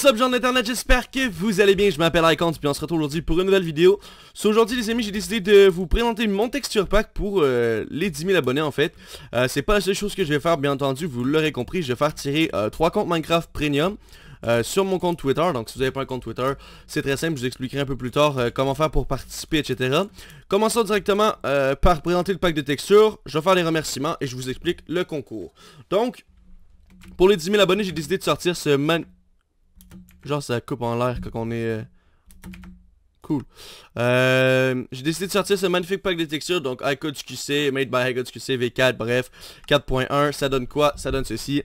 What's up, gens d'internet j'espère que vous allez bien, je m'appelle Icon, puis on se retrouve aujourd'hui pour une nouvelle vidéo. So, aujourd'hui les amis, j'ai décidé de vous présenter mon texture pack pour euh, les 10 000 abonnés en fait. Euh, c'est pas la seule chose que je vais faire, bien entendu, vous l'aurez compris, je vais faire tirer euh, trois 3 comptes Minecraft Premium. sur mon compte Twitter. Donc si vous n'avez pas un compte Twitter, c'est très simple, je vous expliquerai un peu plus tard comment faire pour participer, etc. Commençons directement par présenter le pack de textures, je vais faire les remerciements et je vous explique le concours. Donc, pour les 10 000 abonnés, j'ai décidé de sortir ce, man Genre, ça coupe en l'air quand on est... Euh, cool. Euh, j'ai décidé de sortir ce magnifique pack de textures, donc iCoDQC QC, made by iCode QC V4, bref, 4.1, ça donne quoi Ça donne ceci.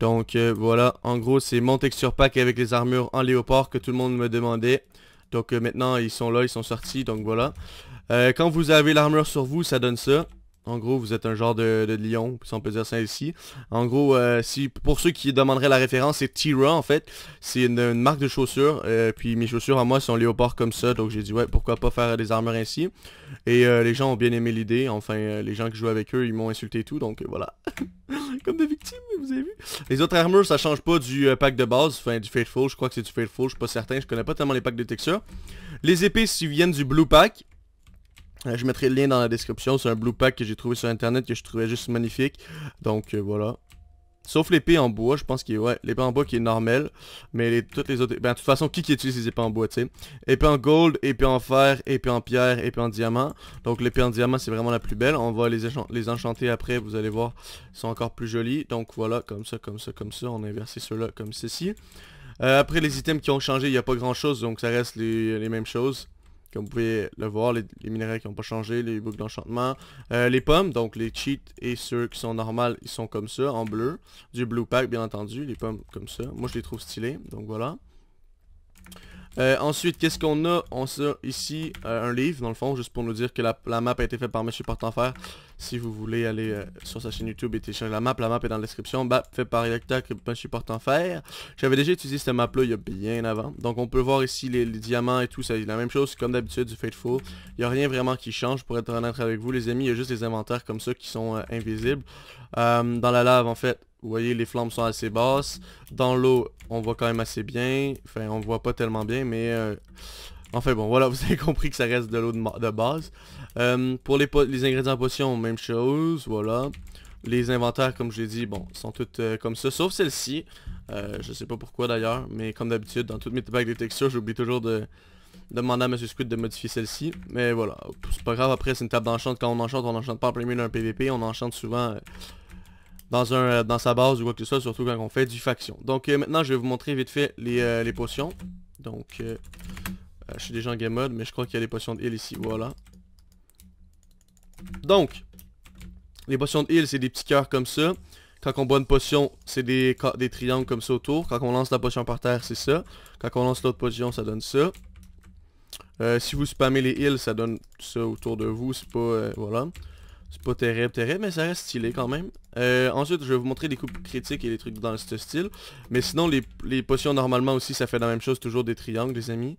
Donc euh, voilà, en gros c'est mon texture pack avec les armures en léopard que tout le monde me demandait. Donc euh, maintenant ils sont là, ils sont sortis, donc voilà. quand vous avez l'armure sur vous, ça donne ça. En gros, vous êtes un genre de, de lion, si on peut dire ça ici. En gros, euh, si, pour ceux qui demanderaient la référence, c'est Tira en fait. C'est une, marque de chaussures. Euh, puis mes chaussures à moi sont léopard comme ça. Donc j'ai dit ouais, pourquoi pas faire des armures ainsi. Et euh, les gens ont bien aimé l'idée. Enfin, les gens qui jouent avec eux, ils m'ont insulté et tout. Donc voilà. comme des victimes, vous avez vu. Les autres armures, ça change pas du pack de base. Enfin, du Faithful. Je crois que c'est du Faithful. Je suis pas certain. Je connais pas tellement les packs de texture. Les épées, ils viennent du Blue Pack. Euh, je mettrai le lien dans la description, c'est un blue pack que j'ai trouvé sur internet que je trouvais juste magnifique. Donc euh, voilà. Sauf l'épée en bois, je pense qu'il ouais, l'épée en bois qui est normale, mais toutes les autres, ben de toute façon, qui qui utilise les épées en bois, tu sais Épée en gold, épée en fer, épée en pierre, épée en diamant. Donc l'épée en diamant, c'est vraiment la plus belle. On va les, les enchanter après, vous allez voir, ils sont encore plus jolis. Donc voilà, comme ça, comme ça, comme ça, on a inversé ceux-là comme ceci. Euh, après les items qui ont changé, il n'y a pas grand chose, donc ça reste les, les mêmes choses. Comme vous pouvez le voir, les, minéraux qui n'ont pas changé, les boucles d'enchantement. Euh, les pommes, donc les cheats et ceux qui sont normales, ils sont comme ça, en bleu. Du blue pack, bien entendu, les pommes comme ça. Moi, je les trouve stylés, donc voilà. Euh, ensuite, qu'est-ce qu'on a On a ici euh, un livre, dans le fond, juste pour nous dire que la, map a été faite par Monsieur Portenfer. Si vous voulez aller euh, sur sa chaîne YouTube et télécharger la map, la map est dans la description. Bah, fait par Electac Monsieur Portenfer. J'avais déjà utilisé cette map-là il y a bien avant. Donc on peut voir ici les, diamants et tout, c'est la même chose comme d'habitude du Fateful. Il n'y a rien vraiment qui change, pour être honnête avec vous les amis. Il y a juste des inventaires comme ça qui sont invisibles. dans la lave, en fait, vous voyez, les flammes sont assez basses. Dans l'eau, on voit quand même assez bien. Enfin, on voit pas tellement bien, mais... Euh, enfin bon, voilà, vous avez compris que ça reste de l'eau de, base. Euh, pour les, les ingrédients potions, même chose, voilà. Les inventaires, comme je l'ai dit, bon, sont toutes euh, comme ça, sauf celle-ci. Euh, je sais pas pourquoi d'ailleurs, mais comme d'habitude, dans toutes mes packs de textures, j'oublie toujours de, demander à Monsieur Squid de modifier celle-ci. Mais voilà, c'est pas grave, après c'est une table d'enchant. Quand on enchante, on enchante pas en premier d'un PVP, on enchante souvent dans, un, euh, dans sa base ou quoi que ce soit, surtout quand on fait du faction. Donc euh, maintenant, je vais vous montrer vite fait les, euh, potions. Donc, je suis déjà en game mode, mais je crois qu'il y a des potions de heal ici, voilà. Donc, les potions de heal, c'est des petits cœurs comme ça. Quand on boit une potion, c'est des, des triangles comme ça autour. Quand on lance la potion par terre, c'est ça. Quand on lance l'autre potion, ça donne ça. si vous spammez les heals, ça donne ça autour de vous, c'est pas... voilà. C'est pas terrible, terrible, mais ça reste stylé quand même. Euh, ensuite, je vais vous montrer les coups critiques et les trucs dans ce style. Mais sinon, les, potions, normalement aussi, ça fait la même chose. Toujours des triangles, les amis.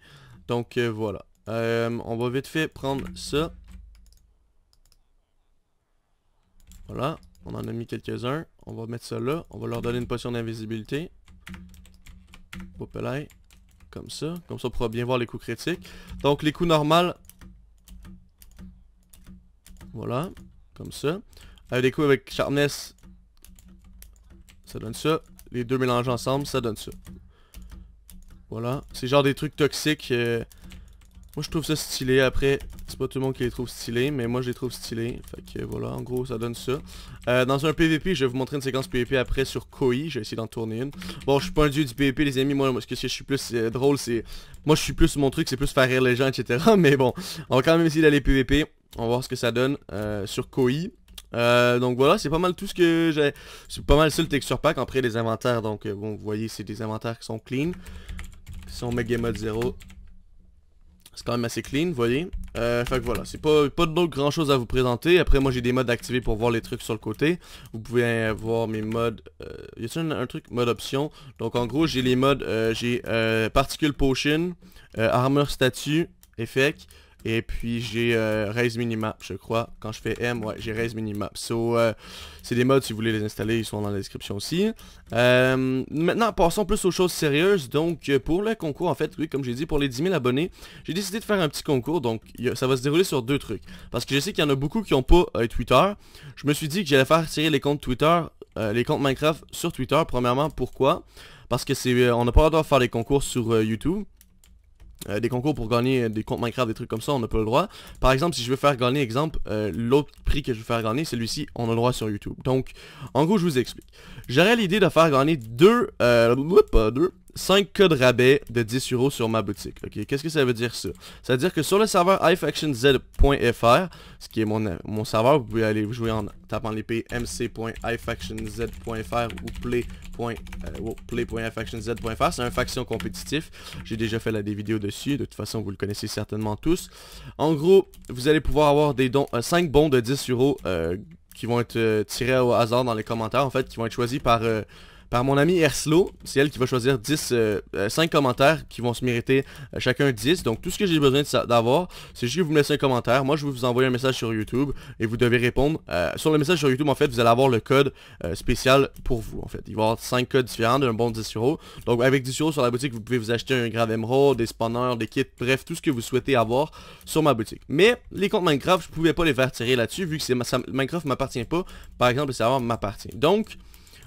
Donc, euh, voilà. Euh, on va vite fait prendre ça. Voilà. On en a mis quelques-uns. On va mettre ça là. On va leur donner une potion d'invisibilité. Comme ça. Comme ça, on pourra bien voir les coups critiques. Donc, les coups normaux. Voilà. Comme ça. Avec des coups avec sharpness, ça donne ça. Les deux mélangés ensemble, ça donne ça. Voilà. C'est genre des trucs toxiques. Euh, moi, je trouve ça stylé. Après, c'est pas tout le monde qui les trouve stylés, mais moi, je les trouve stylés. Fait que voilà, en gros, ça donne ça. Euh, dans un PVP, je vais vous montrer une séquence PVP après sur Koï Je vais essayer d'en tourner une. Bon, je suis pas un dieu du PVP, les amis. Moi, ce que je suis plus euh, drôle, c'est... Moi, je suis plus... Mon truc, c'est plus faire rire les gens, etc. Mais bon, on va quand même essayer d'aller PVP. On va voir ce que ça donne euh, sur Koi. Euh, donc voilà, c'est pas mal tout ce que j'ai. C'est pas mal ça le texture pack après les inventaires. Donc euh, vous voyez, c'est des inventaires qui sont clean. Si on met Game Mode 0, c'est quand même assez clean, vous voyez. Euh, fait que voilà, c'est pas, pas d'autres grand chose à vous présenter. Après, moi j'ai des modes activés pour voir les trucs sur le côté. Vous pouvez voir mes modes. Euh, y a-t-il un, truc mode option Donc en gros, j'ai les modes. j'ai Particle Potion, Armor Statue, Effect. Et puis j'ai euh, Raise Minimap, je crois. Quand je fais M, ouais, j'ai Raise Minimap. So, euh, c'est des mods, si vous voulez les installer, ils sont dans la description aussi. Euh, maintenant, passons plus aux choses sérieuses. Donc, pour le concours, en fait, oui, comme j'ai dit, pour les 10 000 abonnés, j'ai décidé de faire un petit concours. Donc, ça va se dérouler sur deux trucs. Parce que je sais qu'il y en a beaucoup qui n'ont pas Twitter. Je me suis dit que j'allais faire tirer les comptes Twitter, les comptes Minecraft sur Twitter. Premièrement, pourquoi Parce que c'est, on n'a pas le droit de faire les concours sur YouTube. Euh, des concours pour gagner euh, des comptes Minecraft, des trucs comme ça, on n'a pas le droit. Par exemple, si je veux faire gagner, exemple, euh, l'autre prix que je veux faire gagner, celui-ci, on a le droit sur YouTube. Donc, en gros, je vous explique. J'aurais l'idée de faire gagner deux, euh, deux, 5 codes rabais de 10 euros sur ma boutique. Ok, Qu'est-ce que ça veut dire ça Ça veut dire que sur le serveur iFactionZ.fr, ce qui est mon, mon serveur, vous pouvez aller jouer en tapant l'épée mc.ifactionz.fr ou play.ifactionz.fr. Euh, c'est un faction compétitif. J'ai déjà fait des vidéos dessus, de toute façon vous le connaissez certainement tous. En gros, vous allez pouvoir avoir des dons, 5 euh, bons de 10 euros euh, qui vont être tirés au hasard dans les commentaires, en fait, qui vont être choisis par par mon ami Erslo. C'est elle qui va choisir 10, 5 euh, euh, commentaires qui vont se mériter euh, chacun 10. Donc tout ce que j'ai besoin d'avoir, c'est juste que vous me laissez un commentaire. Moi, je vais vous envoyer un message sur YouTube et vous devez répondre. sur le message sur YouTube, en fait, vous allez avoir le code spécial pour vous, en fait. Il va y avoir 5 codes différents d'un bon 10 euros. Donc avec 10 euros sur la boutique, vous pouvez vous acheter un grave émeraude, des spawners, des kits, bref, tout ce que vous souhaitez avoir sur ma boutique. Mais les comptes Minecraft, je pouvais pas les faire tirer là-dessus vu que Minecraft Minecraft m'appartient pas. Par exemple, le serveur m'appartient. Donc,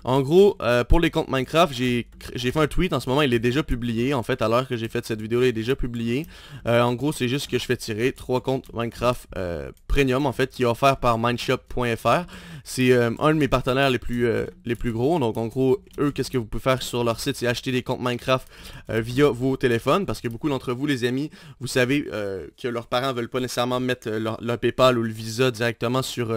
en gros, euh, pour les comptes Minecraft, j'ai fait un tweet en ce moment, il est déjà publié. En fait, à l'heure que j'ai fait cette vidéo-là, il est déjà publié. Euh, en gros, c'est juste que je fais tirer trois comptes Minecraft euh, Premium, en fait, qui est offert par Mindshop.fr. C'est un de mes partenaires les plus, les plus gros. Donc, en gros, eux, qu'est-ce que vous pouvez faire sur leur site C'est acheter des comptes Minecraft via vos téléphones. Parce que beaucoup d'entre vous, les amis, vous savez que leurs parents veulent pas nécessairement mettre leur, leur, PayPal ou le Visa directement sur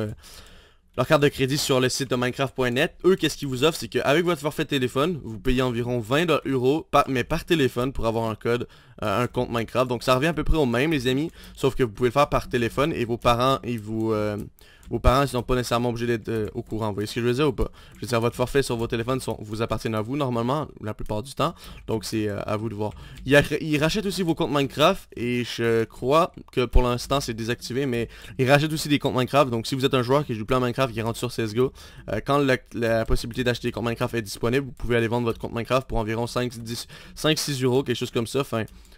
leur carte de crédit sur le site de Minecraft.net. Eux, qu'est-ce qu'ils vous offrent, c'est qu'avec votre forfait téléphone, vous payez environ 20 euros, par, mais par téléphone pour avoir un code, euh, un compte Minecraft. Donc ça revient à peu près au même, les amis, sauf que vous pouvez le faire par téléphone et vos parents ils vous... Euh, vos parents ils sont pas nécessairement obligés d'être euh, au courant. Vous voyez ce que je veux dire ou pas Je veux dire, votre forfait sur vos téléphones vous appartiennent à vous normalement, la plupart du temps. Donc c'est euh, à vous de voir. Ils, il rachètent aussi vos comptes Minecraft et je crois que pour l'instant c'est désactivé, mais ils rachètent aussi des comptes Minecraft. Donc si vous êtes un joueur qui joue plein Minecraft, qui rentre sur CSGO, euh, quand la, possibilité d'acheter des comptes Minecraft est disponible, vous pouvez aller vendre votre compte Minecraft pour environ 5-6 euros, quelque chose comme ça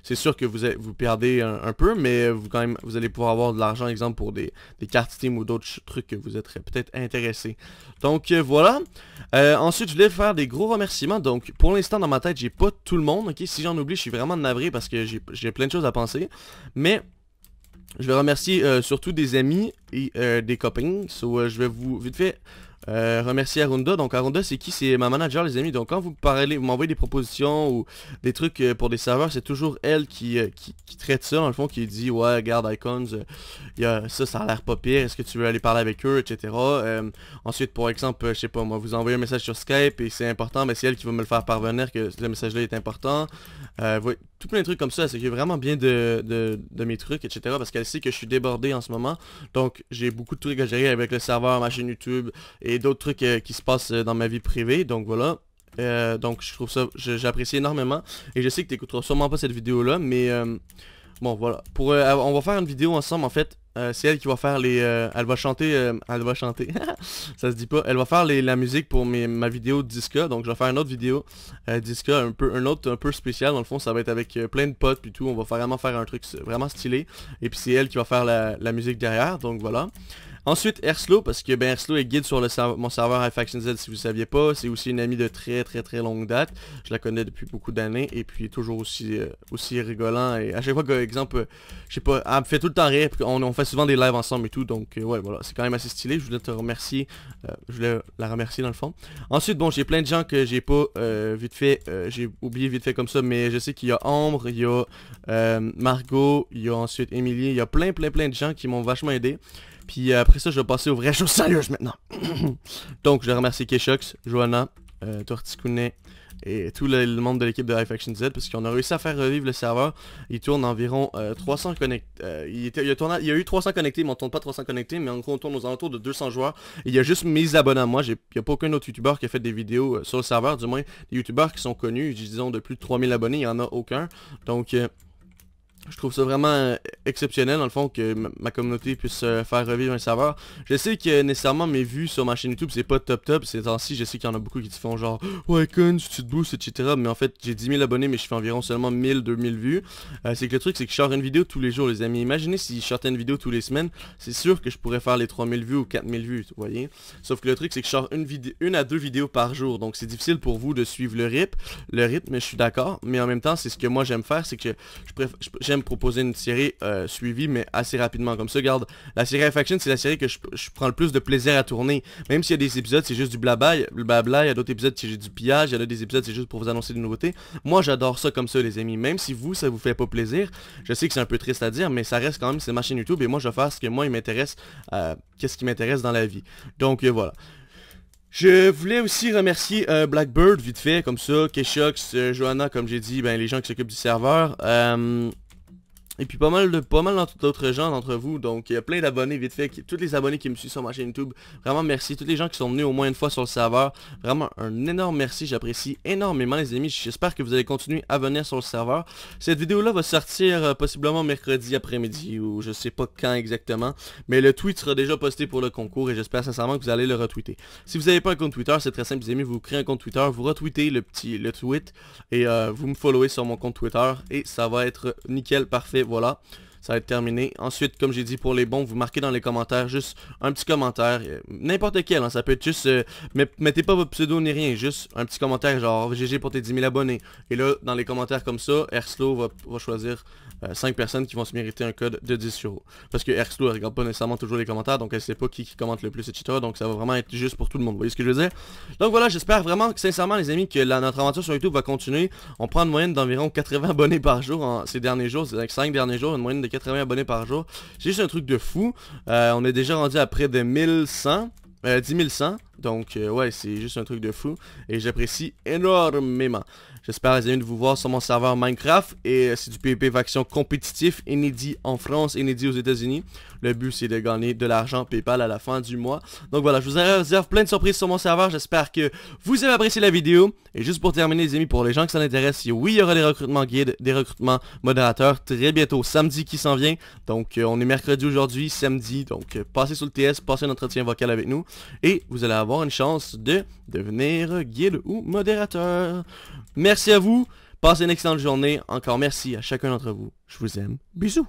c'est sûr que vous, vous perdez un, peu, mais vous, quand même, vous allez pouvoir avoir de l'argent, exemple, pour des, cartes team ou d'autres trucs que vous êtes peut-être intéressés. Donc euh, voilà. Euh, ensuite, je voulais faire des gros remerciements. Donc pour l'instant, dans ma tête, j'ai pas tout le monde. Si j'en oublie, je suis vraiment navré parce que j'ai plein de choses à penser. Mais... Je vais remercier euh, surtout des amis et des copains. je vais vous vite fait euh, remercier Arunda. Donc Arunda c'est qui C'est ma manager les amis. Donc quand vous parlez, vous m'envoyez des propositions ou des trucs euh, pour des serveurs, c'est toujours elle qui, euh, traite ça en le fond, qui dit ouais garde Icons, euh, y a, ça ça a l'air pas pire, est-ce que tu veux aller parler avec eux, etc. ensuite pour exemple, je sais pas moi, vous envoyez un message sur Skype et c'est important, mais c'est elle qui va me le faire parvenir que le message là est important. tout plein de trucs comme ça, c'est que vraiment bien de, de mes trucs, etc. Parce qu'elle sait que je suis débordé en ce moment. Donc j'ai beaucoup de trucs à gérer avec le serveur, ma chaîne YouTube et d'autres trucs euh, qui se passent euh, dans ma vie privée. Donc voilà. Euh, donc je trouve ça, j'apprécie énormément. Et je sais que écouteras sûrement pas cette vidéo là, mais bon voilà. Pour, on va faire une vidéo ensemble en fait. c'est elle qui va faire les, elle va chanter, elle va chanter. ça se dit pas. Elle va faire la musique pour mes, ma vidéo Disca. Donc je vais faire une autre vidéo Disca, un peu, un autre un peu spécial. Dans le fond, ça va être avec plein de potes puis tout. On va vraiment faire un truc vraiment stylé. Et puis c'est elle qui va faire la musique derrière. Donc voilà. Ensuite, Erslo, parce que ben, Erslo est guide sur le mon serveur Faction Z si vous saviez pas. C'est aussi une amie de très très très longue date. Je la connais depuis beaucoup d'années et puis toujours aussi, euh, aussi rigolant. Et à chaque fois que, exemple, euh, je sais pas, elle me fait tout le temps rire. On, on fait souvent des lives ensemble et tout. Donc euh, ouais, voilà, c'est quand même assez stylé. Je voulais te remercier. je voulais la remercier dans le fond. Ensuite, bon, j'ai plein de gens que j'ai pas vite fait. j'ai oublié vite fait comme ça, mais je sais qu'il y a Ambre, il y a Margot, il y a ensuite emilie Il y a plein plein plein de gens qui m'ont vachement aidé. Puis euh, après ça, je vais passer aux vraies choses sérieuses maintenant. Donc, je remercie Keshox, Johanna, euh, et tout le, monde de l'équipe de High Faction Z parce qu'on a réussi à faire revivre le serveur. Il tourne environ 300 euh, connectés. Euh, il, y a eu 300 connectés, mais on tourne pas 300 connectés, mais en gros on tourne aux alentours de 200 joueurs. il y a juste mes abonnés à moi. Il n'y a pas aucun autre youtubeur qui a fait des vidéos sur le serveur, du moins des youtubeurs qui sont connus, disons de plus de 3000 abonnés, il n'y en a aucun. Donc je trouve ça vraiment euh, exceptionnel dans le fond que ma communauté puisse euh, faire revivre un serveur. Je sais que nécessairement mes vues sur ma chaîne YouTube c'est pas top top, ces temps-ci je sais qu'il y en a beaucoup qui te font genre ouais con, tu te boostes etc. Mais en fait j'ai 10 000 abonnés mais je fais environ seulement 1000-2000 vues. Euh, c'est que le truc c'est que je sors une vidéo tous les jours les amis. Imaginez si je sortais une vidéo tous les semaines, c'est sûr que je pourrais faire les 3000 vues ou 4000 vues, vous voyez. Sauf que le truc c'est que je sors une, une à deux vidéos par jour donc c'est difficile pour vous de suivre le rythme, le rythme je suis d'accord mais en même temps c'est ce que moi j'aime faire c'est que je, je proposer une série euh, suivie, mais assez rapidement. Comme ça, garde la série Faction, c'est la série que je, prends le plus de plaisir à tourner. Même s'il y a des épisodes, c'est juste du blabla, blabla il y a d'autres épisodes, c'est juste du pillage, il y a d'autres épisodes, c'est juste pour vous annoncer des nouveautés. Moi, j'adore ça comme ça, les amis. Même si vous, ça vous fait pas plaisir, je sais que c'est un peu triste à dire, mais ça reste quand même, c'est ma chaîne YouTube, et moi, je vais faire ce que moi, il m'intéresse, euh, qu'est-ce qui m'intéresse dans la vie. Donc, euh, voilà. Je voulais aussi remercier Blackbird, vite fait, comme ça, Keshox, Johanna, comme j'ai dit, ben, les gens qui s'occupent du serveur. Et puis pas mal de pas mal d'autres gens d'entre vous, donc plein d'abonnés vite fait, tous les abonnés qui me suivent sur ma chaîne YouTube, vraiment merci, tous les gens qui sont venus au moins une fois sur le serveur, vraiment un énorme merci, j'apprécie énormément les amis, j'espère que vous allez continuer à venir sur le serveur. Cette vidéo-là va sortir euh, possiblement mercredi après-midi ou je sais pas quand exactement, mais le tweet sera déjà posté pour le concours et j'espère sincèrement que vous allez le retweeter. Si vous n'avez pas un compte Twitter, c'est très simple les amis, vous créez un compte Twitter, vous retweetez le petit le tweet et euh, vous me followez sur mon compte Twitter et ça va être nickel, parfait voilà ça va être terminé. Ensuite, comme j'ai dit pour les bons, vous marquez dans les commentaires juste un petit commentaire, euh, n'importe quel, hein, ça peut être juste, euh, mettez pas votre pseudo ni rien, juste un petit commentaire genre oh, GG pour tes 10 000 abonnés. Et là, dans les commentaires comme ça, Erslo va choisir 5 euh, personnes qui vont se mériter un code de 10 Parce que Slow elle regarde pas nécessairement toujours les commentaires, donc elle sait pas qui, commente le plus, etc. Donc ça va vraiment être juste pour tout le monde. Vous voyez ce que je veux dire? Donc voilà, j'espère vraiment, sincèrement, les amis, que la, notre aventure sur YouTube va continuer. On prend une moyenne d'environ 80 abonnés par jour en, ces derniers jours, ces 5 derniers jours, une moyenne de 80 abonnés par jour. C'est juste un truc de fou. Euh, on est déjà rendu à près de 1100. Euh, 10 100, donc euh, ouais c'est juste un truc de fou et j'apprécie énormément. J'espère les amis de vous voir sur mon serveur Minecraft et euh, c'est du PvP faction compétitif inédit en France, inédit aux États-Unis. Le but, c'est de gagner de l'argent PayPal à la fin du mois. Donc voilà, je vous réserve plein de surprises sur mon serveur. J'espère que vous avez apprécié la vidéo. Et juste pour terminer, les amis, pour les gens qui s'en intéressent, oui, il y aura des recrutements guides, des recrutements modérateurs très bientôt, samedi qui s'en vient. Donc euh, on est mercredi aujourd'hui, samedi. Donc euh, passez sur le TS, passez un entretien vocal avec nous. Et vous allez avoir une chance de devenir guide ou modérateur. Merci à vous. Passez une excellente journée. Encore merci à chacun d'entre vous. Je vous aime. Bisous.